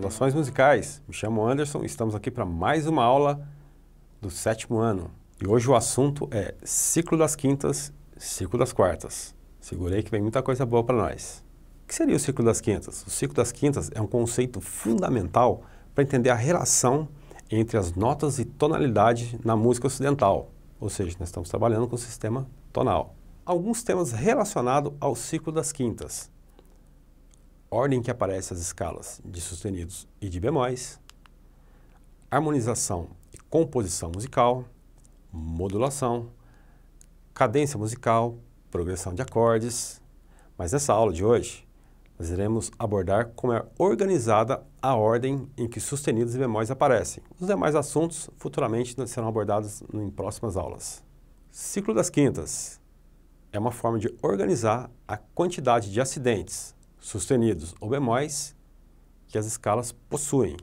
Saudações musicais, me chamo Anderson e estamos aqui para mais uma aula do sétimo ano. E hoje o assunto é ciclo das quintas, ciclo das quartas. Segurei que vem muita coisa boa para nós. O que seria o ciclo das quintas? O ciclo das quintas é um conceito fundamental para entender a relação entre as notas e tonalidade na música ocidental, ou seja, nós estamos trabalhando com o sistema tonal. Alguns temas relacionados ao ciclo das quintas ordem que aparece as escalas de sustenidos e de bemóis, harmonização e composição musical, modulação, cadência musical, progressão de acordes. Mas nessa aula de hoje, nós iremos abordar como é organizada a ordem em que sustenidos e bemóis aparecem. Os demais assuntos futuramente serão abordados em próximas aulas. Ciclo das quintas é uma forma de organizar a quantidade de acidentes sustenidos ou bemóis que as escalas possuem.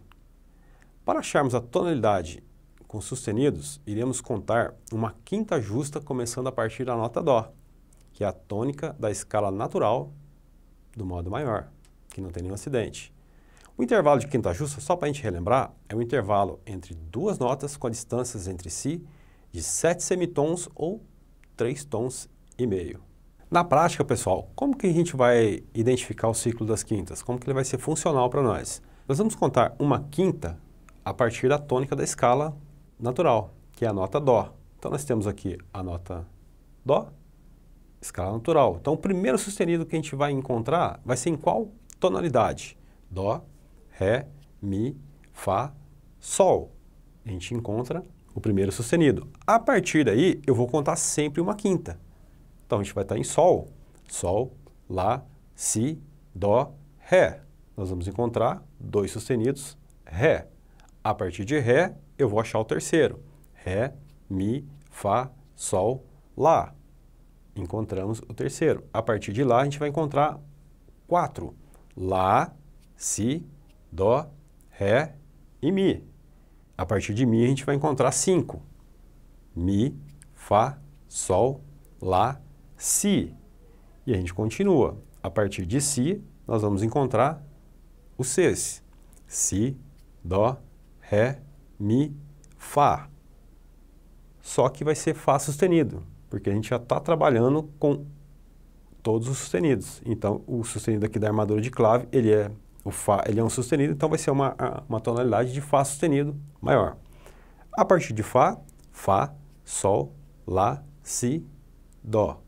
Para acharmos a tonalidade com sustenidos, iremos contar uma quinta justa começando a partir da nota Dó, que é a tônica da escala natural do modo maior, que não tem nenhum acidente. O intervalo de quinta justa, só para a gente relembrar, é o um intervalo entre duas notas com distâncias entre si de sete semitons ou três tons e meio. Na prática, pessoal, como que a gente vai identificar o ciclo das quintas? Como que ele vai ser funcional para nós? Nós vamos contar uma quinta a partir da tônica da escala natural, que é a nota Dó. Então, nós temos aqui a nota Dó, escala natural. Então, o primeiro sustenido que a gente vai encontrar vai ser em qual tonalidade? Dó, Ré, Mi, Fá, Sol. A gente encontra o primeiro sustenido. A partir daí, eu vou contar sempre uma quinta. Então a gente vai estar em Sol. Sol, Lá, Si, Dó, Ré. Nós vamos encontrar dois sustenidos, Ré. A partir de Ré, eu vou achar o terceiro. Ré, Mi, Fá, Sol, Lá. Encontramos o terceiro. A partir de Lá, a gente vai encontrar quatro. Lá, Si, Dó, Ré e Mi. A partir de Mi, a gente vai encontrar cinco. Mi, Fá, Sol, Lá, se, e a gente continua. A partir de si, nós vamos encontrar os seis. Si, dó, ré, mi, fá. Só que vai ser fá sustenido, porque a gente já está trabalhando com todos os sustenidos. Então, o sustenido aqui da armadura de clave, ele é o fá, ele é um sustenido, então vai ser uma, uma tonalidade de fá sustenido maior. A partir de fá, fá, sol, lá, si, dó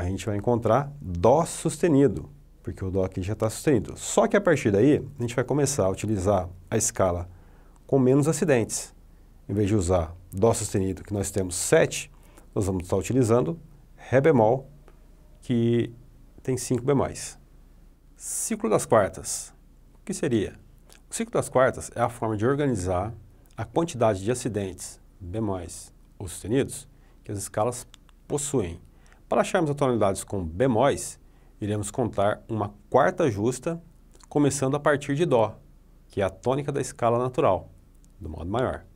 a gente vai encontrar Dó sustenido, porque o Dó aqui já está sustenido. Só que a partir daí, a gente vai começar a utilizar a escala com menos acidentes. Em vez de usar Dó sustenido, que nós temos 7, nós vamos estar utilizando Ré bemol, que tem 5 bemóis. Ciclo das quartas. O que seria? O ciclo das quartas é a forma de organizar a quantidade de acidentes bemóis ou sustenidos que as escalas possuem. Para acharmos tonalidades com bemóis, iremos contar uma quarta justa começando a partir de Dó, que é a tônica da escala natural, do modo maior.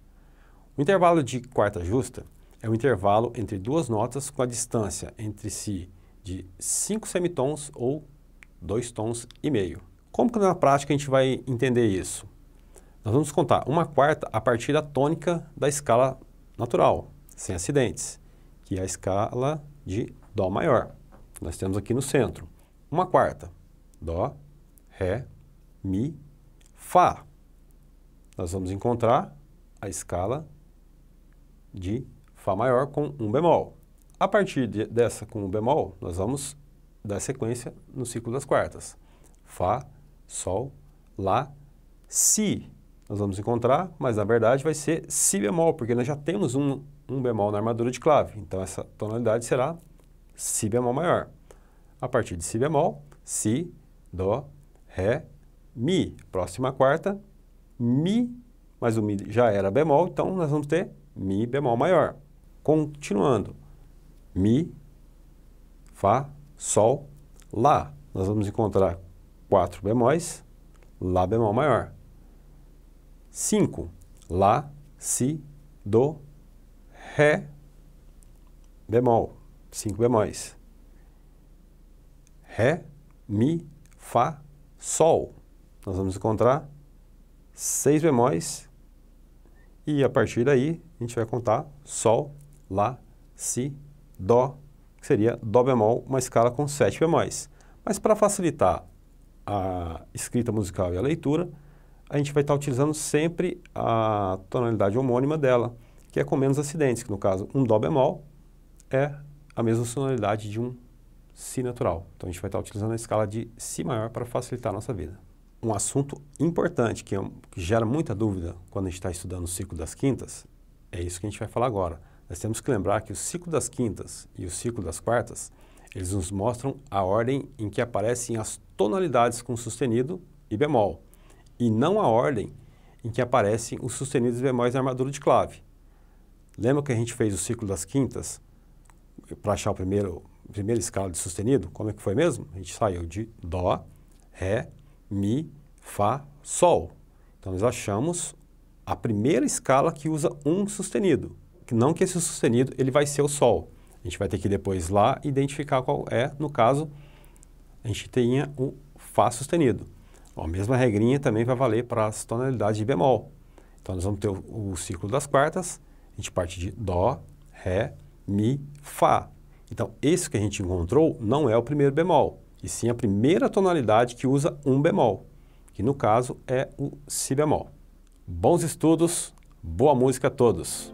O intervalo de quarta justa é o intervalo entre duas notas com a distância entre si de 5 semitons ou 2 tons e meio. Como que na prática a gente vai entender isso? Nós vamos contar uma quarta a partir da tônica da escala natural, sem acidentes, que é a escala de Dó maior. Nós temos aqui no centro. Uma quarta. Dó, Ré, Mi, Fá. Nós vamos encontrar a escala de Fá maior com um bemol. A partir de, dessa com um bemol, nós vamos dar sequência no ciclo das quartas. Fá, Sol, Lá, Si. Nós vamos encontrar, mas na verdade vai ser Si bemol, porque nós já temos um, um bemol na armadura de clave. Então essa tonalidade será Si bemol maior. A partir de Si bemol, Si, Dó, Ré, Mi. Próxima quarta, Mi, mas o Mi já era bemol, então nós vamos ter Mi bemol maior. Continuando, Mi, Fá, Sol, Lá. Nós vamos encontrar quatro bemóis, Lá bemol maior. 5. Lá, Si, dó, Ré, bemol cinco bemóis. Ré, Mi, Fá, Sol. Nós vamos encontrar seis bemóis e a partir daí a gente vai contar Sol, Lá, Si, Dó, que seria Dó bemol, uma escala com sete bemóis. Mas para facilitar a escrita musical e a leitura, a gente vai estar utilizando sempre a tonalidade homônima dela, que é com menos acidentes, que no caso um Dó bemol é a mesma sonoridade de um Si natural. Então a gente vai estar utilizando a escala de Si maior para facilitar a nossa vida. Um assunto importante que, é que gera muita dúvida quando a gente está estudando o ciclo das quintas é isso que a gente vai falar agora. Nós temos que lembrar que o ciclo das quintas e o ciclo das quartas eles nos mostram a ordem em que aparecem as tonalidades com sustenido e bemol, e não a ordem em que aparecem os sustenidos e bemóis na armadura de clave. Lembra que a gente fez o ciclo das quintas para achar o primeiro, primeira escala de sustenido, como é que foi mesmo? A gente saiu de Dó, Ré, Mi, Fá, Sol. Então, nós achamos a primeira escala que usa um sustenido. Não que esse sustenido ele vai ser o Sol. A gente vai ter que depois lá identificar qual é, no caso, a gente tinha o Fá sustenido. a mesma regrinha também vai valer para as tonalidades de bemol. Então, nós vamos ter o, o ciclo das quartas, a gente parte de Dó, Ré, Mi, Fá. Então, esse que a gente encontrou não é o primeiro bemol, e sim a primeira tonalidade que usa um bemol, que no caso é o Si bemol. Bons estudos, boa música a todos!